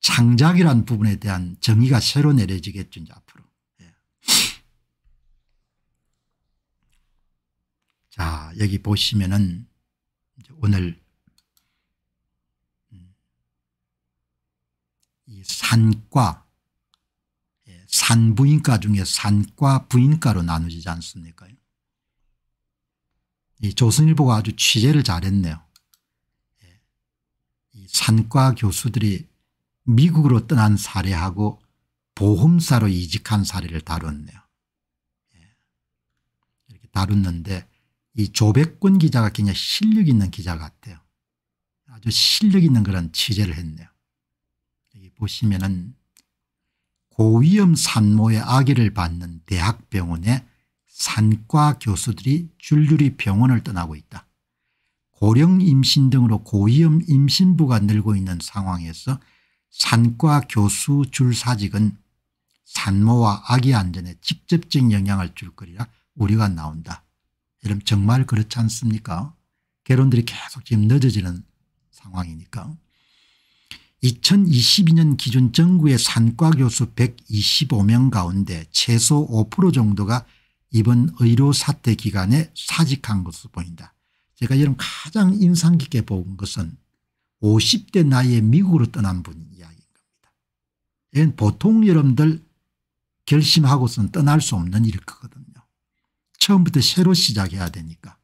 창작이란 부분에 대한 정의가 새로 내려지겠죠 이제 앞으로. 예. 자 여기 보시면은 오늘 음, 이 산과 예, 산부인과 중에 산과 부인과로 나누지 않습니까 이 조선일보가 아주 취재를 잘했네요. 예. 이 산과 교수들이 미국으로 떠난 사례하고 보험사로 이직한 사례를 다뤘네요. 예. 이렇게 다뤘는데 이 조백권 기자가 굉장히 실력 있는 기자 같아요. 아주 실력 있는 그런 취재를 했네요. 여기 보시면은 고위험 산모의 아기를 받는 대학병원의 산과 교수들이 줄줄이 병원을 떠나고 있다. 고령 임신 등으로 고위험 임신부가 늘고 있는 상황에서 산과 교수 줄사직은 산모와 아기 안전에 직접적 영향을 줄 거리라 우려가 나온다. 여러분 정말 그렇지 않습니까? 결혼들이 계속 지금 늦어지는 상황이니까. 2022년 기준 정부의 산과 교수 125명 가운데 최소 5% 정도가 이번 의료 사태 기간에 사직한 것으로 보인다. 제가 여러분 가장 인상 깊게 본 것은 50대 나이에 미국으로 떠난 분이야기입니다 이건 보통 여러분들 결심하고선 떠날 수 없는 일 거거든요. 처음부터 새로 시작해야 되니까.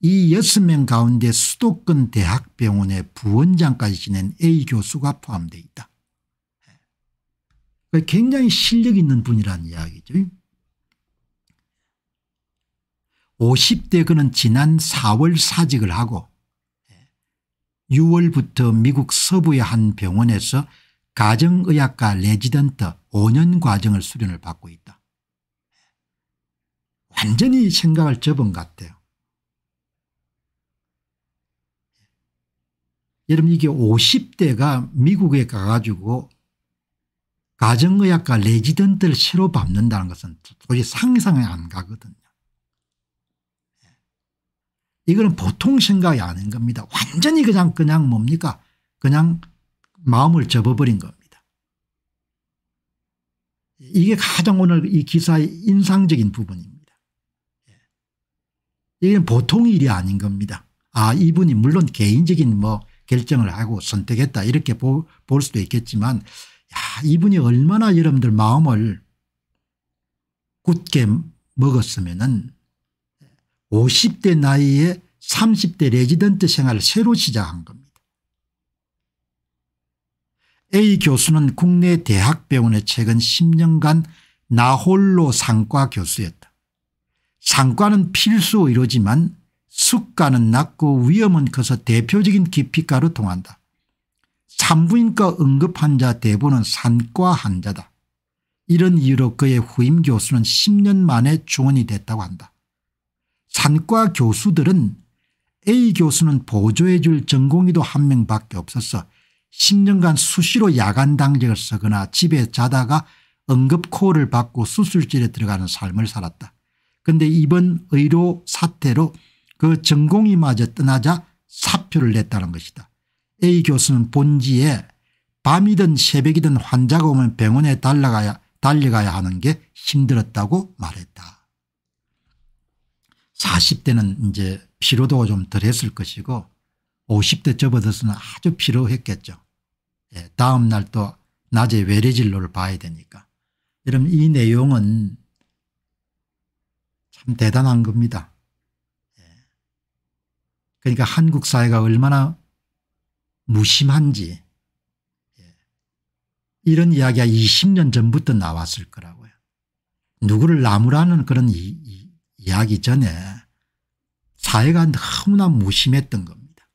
이 6명 가운데 수도권 대학병원의 부원장까지 지낸 A 교수가 포함되어 있다. 예. 굉장히 실력 있는 분이란 이야기죠. 50대 그는 지난 4월 사직을 하고 6월부터 미국 서부의 한 병원에서 가정의학과 레지던트 5년 과정을 수련을 받고 있다. 완전히 생각을 접은 것 같아요. 여러분 이게 50대가 미국에 가가지고 가정의학과 레지던트를 새로 밟는다는 것은 도저히 상상이 안 가거든요. 이거는 보통 생각이 아닌 겁니다. 완전히 그냥 그냥 뭡니까 그냥 마음을 접어버린 겁니다. 이게 가장 오늘 이 기사의 인상적인 부분입니다. 예. 이건 보통 일이 아닌 겁니다. 아 이분이 물론 개인적인 뭐 결정을 하고 선택했다 이렇게 보, 볼 수도 있겠지만 야 이분이 얼마나 여러분들 마음을 굳게 먹었으면은 50대 나이에 30대 레지던트 생활을 새로 시작한 겁니다. A 교수는 국내 대학병원에 최근 10년간 나홀로 상과 교수였다. 상과는 필수 의료지만 숙가는 낮고 위험은 커서 대표적인 기피과로 통한다. 산부인과 응급환자 대부분은 산과 환자다. 이런 이유로 그의 후임 교수는 10년 만에 중원이 됐다고 한다. 산과 교수들은 A 교수는 보조해 줄 전공의도 한 명밖에 없어서 10년간 수시로 야간 당직을 서거나 집에 자다가 응급코를 받고 수술실에 들어가는 삶을 살았다. 그런데 이번 의료 사태로 그 전공의마저 떠나자 사표를 냈다는 것이다. A 교수는 본지에 밤이든 새벽이든 환자가 오면 병원에 달려가야, 달려가야 하는 게 힘들었다고 말했다. 40대는 이제 피로도가 좀 덜했을 것이고 50대 접어들서는 어 아주 피로했겠죠. 예, 다음 날 또 낮에 외래진로를 봐야 되니까. 여러분 이 내용은 참 대단한 겁니다. 예. 그러니까 한국 사회가 얼마나 무심한지 예. 이런 이야기가 20년 전부터 나왔을 거라고요. 누구를 나무라는 그런 이, 이, 이야기 전에 사회가 너무나 무심했던 겁니다.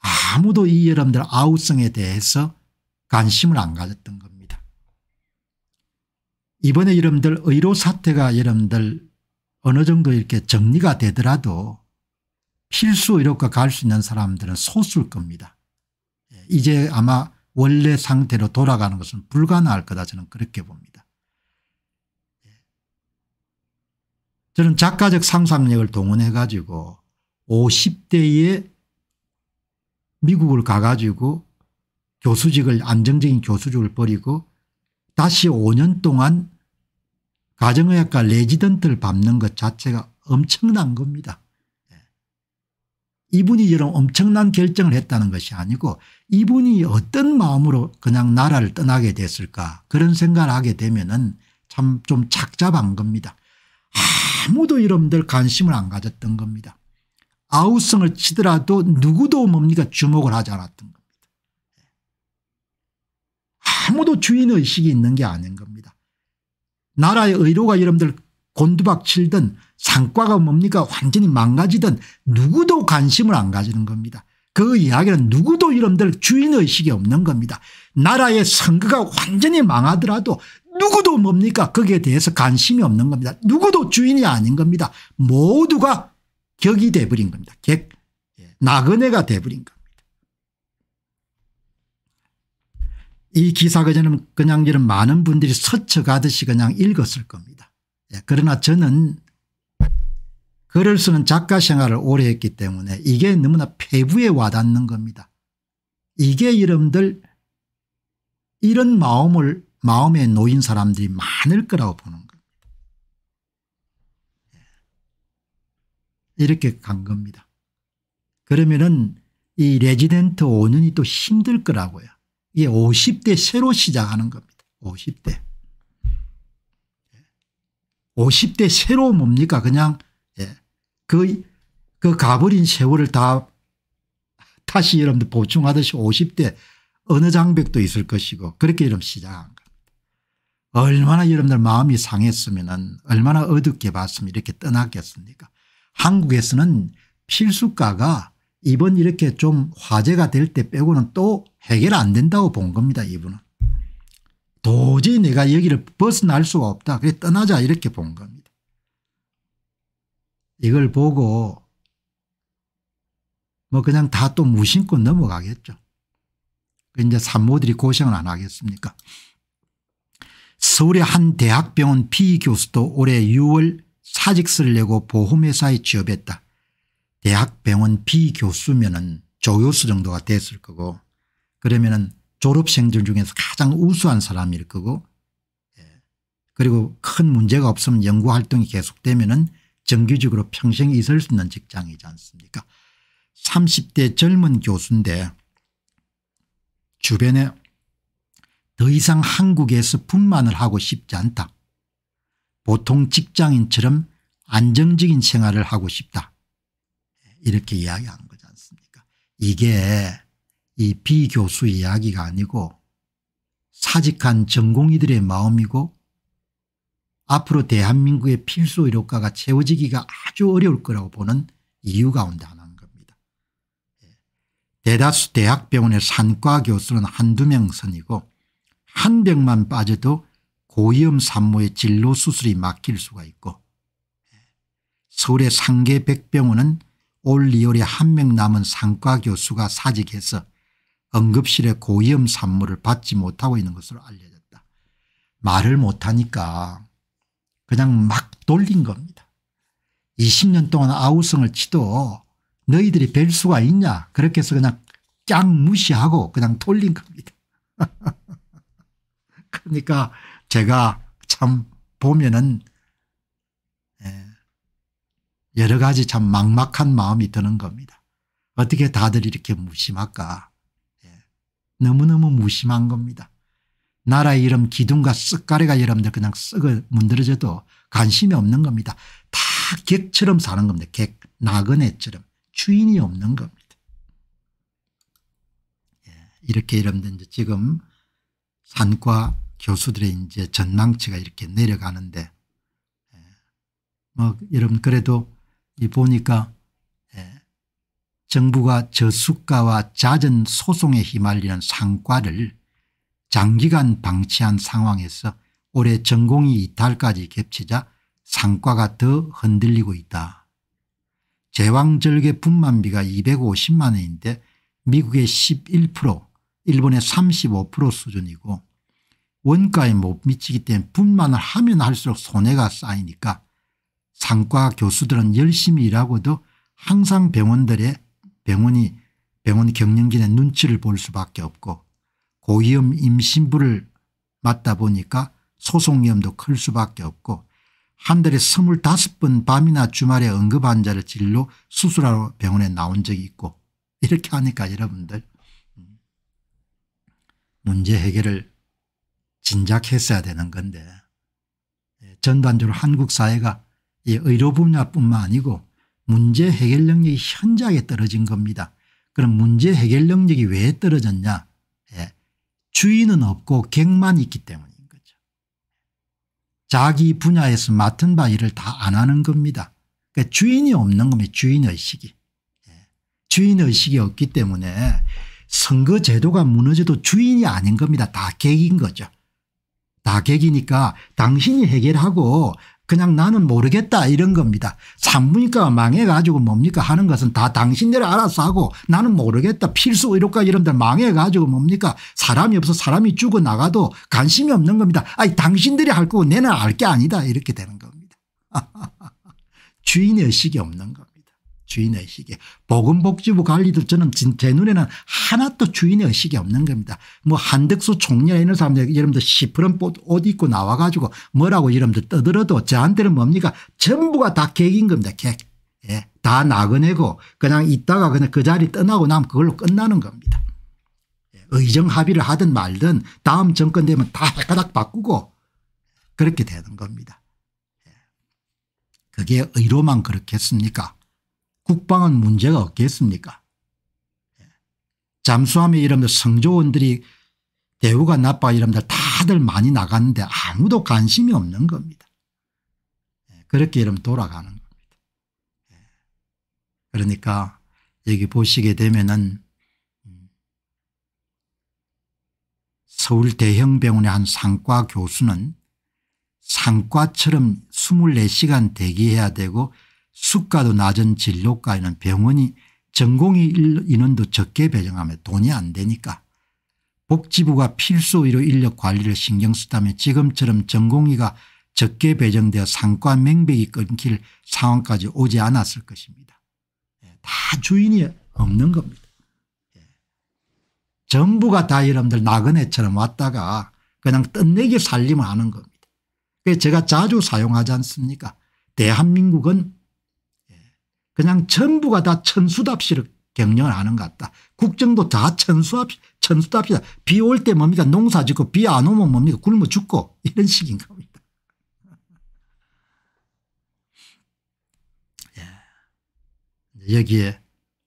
아무도 이 여러분들 아우성에 대해서 관심을 안 가졌던 겁니다. 이번에 여러분들 의료 사태가 여러분들 어느 정도 이렇게 정리가 되더라도 필수 의료과 갈수 있는 사람들은 소수일 겁니다. 예, 이제 아마 원래 상태로 돌아가는 것은 불가능할 거다 저는 그렇게 봅니다. 저는 작가적 상상력을 동원해 가지고 50대에 미국을 가 가지고 교수직을 안정적인 교수직을 버리고 다시 5년 동안 가정의학과 레지던트를 밟는 것 자체가 엄청난 겁니다. 예. 이분이 이런 엄청난 결정을 했다는 것이 아니고 이분이 어떤 마음으로 그냥 나라를 떠나게 됐을까 그런 생각을 하게 되면 참 좀 착잡한 겁니다. 하, 아무도 여러분들 관심을 안 가졌던 겁니다. 아우성을 치더라도 누구도 뭡니까 주목을 하지 않았던 겁니다. 아무도 주인의식이 있는 게 아닌 겁니다. 나라의 의료가 여러분들 곤두박질든 상과가 뭡니까 완전히 망가지든 누구도 관심을 안 가지는 겁니다. 그 이야기는 누구도 여러분들 주인의식이 없는 겁니다. 나라의 선거가 완전히 망하더라도 누구도 뭡니까 거기에 대해서 관심이 없는 겁니다. 누구도 주인이 아닌 겁니다. 모두가 격이 돼버린 겁니다. 객 나그네가 예, 돼버린 겁니다. 이 기사가 저는 그냥 이런 많은 분들이 스쳐가듯이 그냥 읽었을 겁니다. 예, 그러나 저는 글을 쓰는 작가 생활을 오래 했기 때문에 이게 너무나 폐부에 와닿는 겁니다. 이게 이름들 이런 마음을 마음에 놓인 사람들이 많을 거라고 보는 겁니다. 예. 이렇게 간 겁니다. 그러면은 이 레지던트 5년이 또 힘들 거라고요. 이게 50대 새로 시작하는 겁니다. 50대. 50대 예. 새로 뭡니까? 그냥, 예. 그, 그 가버린 세월을 다 다시 여러분들 보충하듯이 50대 어느 장벽도 있을 것이고 그렇게 이름 시작 얼마나 여러분들 마음이 상했으면 얼마나 어둡게 봤으면 이렇게 떠났겠습니까 한국에서는 필수가가 이번 이렇게 좀 화제가 될 때 빼고는 또 해결 안 된다고 본 겁니다 이분은. 도저히 내가 여기를 벗어날 수가 없다. 그래 떠나자 이렇게 본 겁니다. 이걸 보고 뭐 그냥 다 또 무심코 넘어가겠죠. 이제 산모들이 고생을 안 하겠습니까 서울의 한 대학병원 비교수도 올해 6월 사직서를 내고 보험회사에 취업했다. 대학병원 비교수면 은 조교수 정도가 됐을 거고 그러면 은 졸업생들 중에서 가장 우수한 사람일 거고 예. 그리고 큰 문제가 없으면 연구활동이 계속되면 은 정규직으로 평생 있을 수 있는 직장이지 않습니까 30대 젊은 교수인데 주변에 더 이상 한국에서 분만을 하고 싶지 않다. 보통 직장인처럼 안정적인 생활을 하고 싶다. 이렇게 이야기한 거지 않습니까 이게 이 비교수 이야기가 아니고 사직한 전공의들의 마음이고 앞으로 대한민국의 필수 의료과가 채워지기가 아주 어려울 거라고 보는 이유 가운데 하나인 겁니다. 대다수 대학병원의 산과 교수는 한두 명 선이고 한 병만 빠져도 고위험 산모의 진로 수술이 막힐 수가 있고 서울의 상계 백병원은 올 2월에 한 명 남은 상과 교수가 사직해서 응급실에 고위험 산모를 받지 못하고 있는 것으로 알려졌다. 말을 못하니까 그냥 막 돌린 겁니다. 20년 동안 아우성을 치도 너희들이 뵐 수가 있냐 그렇게 해서 그냥 짱 무시하고 그냥 돌린 겁니다. 그러니까 제가 참 보면은 예, 여러 가지 참 막막한 마음이 드는 겁니다. 어떻게 다들 이렇게 무심할까. 예, 너무너무 무심한 겁니다. 나라의 이름 기둥과 쓱가래가 여러분들 그냥 쓱을 문드러져도 관심이 없는 겁니다. 다 객처럼 사는 겁니다. 객, 나그네처럼 주인이 없는 겁니다. 예, 이렇게 여러분들 지금 산과 교수들의 이제 전망치가 이렇게 내려가는데 예, 뭐 여러분 그래도 이 보니까 예, 정부가 저수가와 잦은 소송에 휘말리는 상과를 장기간 방치한 상황에서 올해 전공이 이탈까지 겹치자 상과가 더 흔들리고 있다. 제왕절개 분만비가 250만 원인데 미국의 11% 일본의 35% 수준이고 원가에 못 미치기 때문에 분만을 하면 할수록 손해가 쌓이니까 상과 교수들은 열심히 일하고도 항상 병원들의 병원이 병원 경영진의 눈치를 볼 수밖에 없고 고위험 임신부를 맞다 보니까 소송 위험도 클 수밖에 없고 한 달에 25번 밤이나 주말에 응급환자를 진료 수술하러 병원에 나온 적이 있고 이렇게 하니까 여러분들 음. 문제 해결을 진작했어야 되는 건데 예, 전반적으로 한국 사회가 이 의료 분야뿐만 아니고 문제 해결 능력이 현저하게 떨어진 겁니다. 그럼 문제 해결 능력이 왜 떨어졌냐 예. 주인은 없고 객만 있기 때문인 거죠. 자기 분야에서 맡은 바 일을 다 안 하는 겁니다. 그러니까 주인이 없는 겁니다. 주인의식이. 예. 주인의식이 없기 때문에 선거제도가 무너져도 주인이 아닌 겁니다. 다 객인 거죠. 가객이니까 당신이 해결하고 그냥 나는 모르겠다 이런 겁니다. 산부인과가 망해가지고 뭡니까 하는 것은 다 당신들 알아서 하고 나는 모르겠다 필수 의료과 이런들 망해가지고 뭡니까 사람이 없어 사람이 죽어나가도 관심이 없는 겁니다. 아니 당신들이 할 거고 내는 알 게 아니다 이렇게 되는 겁니다. 주인의 의식이 없는 겁니다. 주인의식이. 보건복지부 관리들 저는 제 눈에는 하나도 주인의식이 없는 겁니다. 뭐 한덕수 총리나 이런 사람들 여러분들 시퍼런 옷 입고 나와 가지고 뭐라고 여러분들 떠들어도 저한테는 뭡니까 전부가 다 객인 겁니다. 객. 예. 다 나그네고 그냥 있다가 그냥 그 자리 떠나고 나면 그걸로 끝나는 겁니다. 예, 의정 합의를 하든 말든 다음 정권 되면 다 발가락 바꾸고 그렇게 되는 겁니다. 예. 그게 의로만 그렇겠습니까 국방은 문제가 없겠습니까 잠수함에 이름들 성조원들이 대우가 나빠 이름들 다들 많이 나갔는데 아무도 관심이 없는 겁니다. 그렇게 이름 돌아가는 겁니다. 그러니까 여기 보시게 되면은 서울 대형병원의 한 상과 교수는 상과처럼 24시간 대기해야 되고 수가도 낮은 진료과에는 병원이 전공의 인원도 적게 배정하며 돈이 안 되니까 복지부가 필수의료 인력 관리를 신경 쓰다며 지금처럼 전공의가 적게 배정되어 상과 맹백이 끊길 상황까지 오지 않았을 것입니다. 예, 다 주인이 없는 겁니다. 전부가 예. 다 여러분들 나그네처럼 왔다가 그냥 뜬내기 살림을 하는 겁니다. 제가 자주 사용하지 않습니까 대한민국은 그냥 전부가 다 천수답시를 경영 하는 것 같다. 국정도 다 천수답, 천수답시다. 비 올 때 뭡니까 농사 짓고 비 안 오면 뭡니까 굶어 죽고 이런 식인 겁니다. 예. 여기에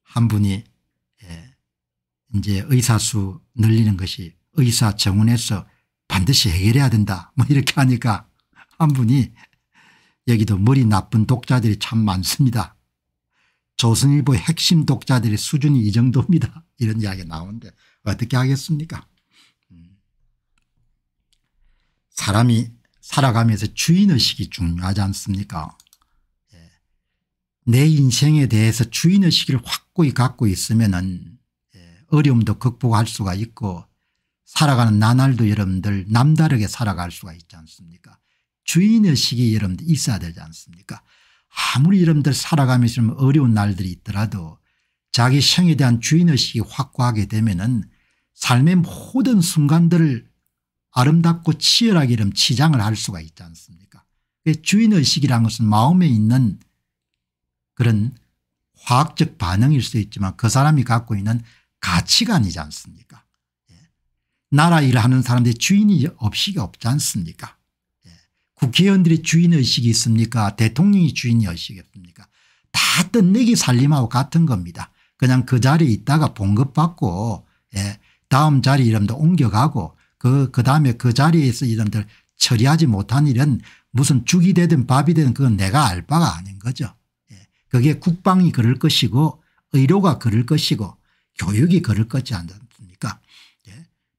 한 분이 예. 이제 의사수 늘리는 것이 의사 정원에서 반드시 해결해야 된다 뭐 이렇게 하니까 한 분이 여기도 머리 나쁜 독자들이 참 많습니다. 조선일보 핵심 독자들의 수준이 이 정도입니다. 이런 이야기 나오는데 어떻게 하겠습니까 음. 사람이 살아가면서 주인의식이 중요하지 않습니까 예. 내 인생에 대해서 주인의식을 확고히 갖고 있으면 은 예, 어려움도 극복할 수가 있고 살아가는 나날도 여러분들 남다르게 살아갈 수가 있지 않습니까 주인의식이 여러분들 있어야 되지 않습니까 아무리 이름들 살아가면서 좀 어려운 날들이 있더라도 자기 생에 대한 주인의식이 확고하게 되면은 삶의 모든 순간들을 아름답고 치열하게 이름 치장을 할 수가 있지 않습니까 주인의식이란 것은 마음에 있는 그런 화학적 반응일 수 있지만 그 사람이 갖고 있는 가치관이지 않습니까 예. 나라 일 하는 사람들이 주인이 없이가 없지 않습니까 국회의원들이 주인의식이 있습니까 대통령이 주인의식이 없습니까 다 뜬내기 살림하고 같은 겁니다. 그냥 그 자리에 있다가 봉급 받고 예, 다음 자리 이름도 옮겨가고 그 그다음에 그, 그 자리에서 이름들 처리하지 못한 일은 무슨 죽이 되든 밥이 되든 그건 내가 알 바가 아닌 거죠. 예. 그게 국방이 그럴 것이고 의료가 그럴 것이고 교육이 그럴 것이지 않습니까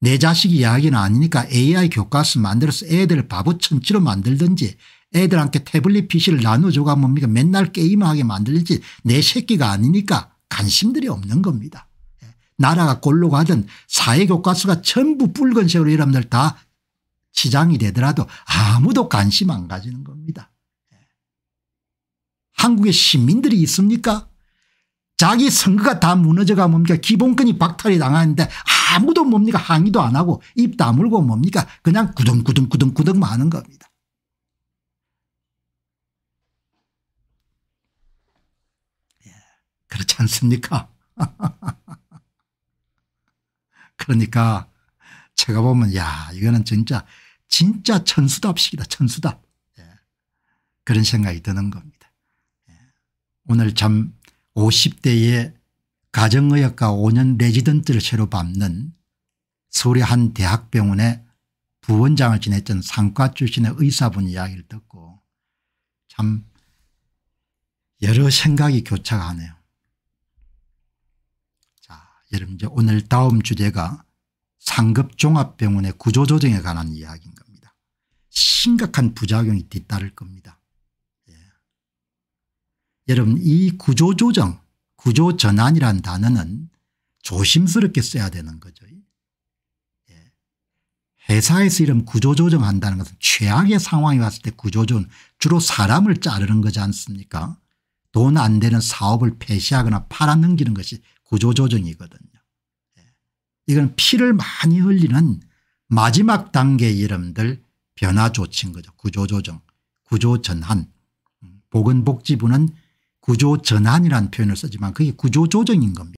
내 자식 이야기는 아니니까 AI 교과서 만들어서 애들 바보 천치로 만들든지 애들한테 태블릿 PC를 나눠줘가 뭡니까 맨날 게임하게 만들든지 내 새끼가 아니니까 관심들이 없는 겁니다. 나라가 골로 가든 사회교과서가 전부 붉은색으로 여러분들 다 시장이 되더라도 아무도 관심 안 가지는 겁니다. 한국의 시민들이 있습니까? 자기 선거가 다 무너져가 뭡니까? 기본권이 박탈이 당하는데 아무도 뭡니까 항의도 안 하고 입 다물고 뭡니까 그냥 구덩구덩구덩구등 마는 겁니다. 예, 그렇지 않습니까? 그러니까 제가 보면 야 이거는 진짜 진짜 천수답식이다 천수답 예, 그런 생각이 드는 겁니다. 예, 오늘 참 50대의 가정의학과 5년 레지던트를 새로 밟는 서울의 한 대학병원의 부원장을 지냈던 상과 출신의 의사분 이야기를 듣고 참 여러 생각이 교차하네요. 자, 여러분 이제 오늘 다음 주제가 상급종합병원의 구조조정에 관한 이야기인 겁니다. 심각한 부작용이 뒤따를 겁니다. 예. 여러분 이 구조조정 구조 전환이란 단어는 조심스럽게 써야 되는 거죠. 예. 회사에서 이런 구조조정한다는 것은 최악의 상황이 왔을 때 구조조정 주로 사람을 자르는 거지 않습니까 돈 안 되는 사업을 폐쇄하거나 팔아넘기는 것이 구조조정이거든요. 예. 이건 피를 많이 흘리는 마지막 단계 이름들 변화 조치인 거죠. 구조조정 구조전환 음, 보건복지부는 구조 전환이라는 표현을 쓰지만 그게 구조 조정인 겁니다.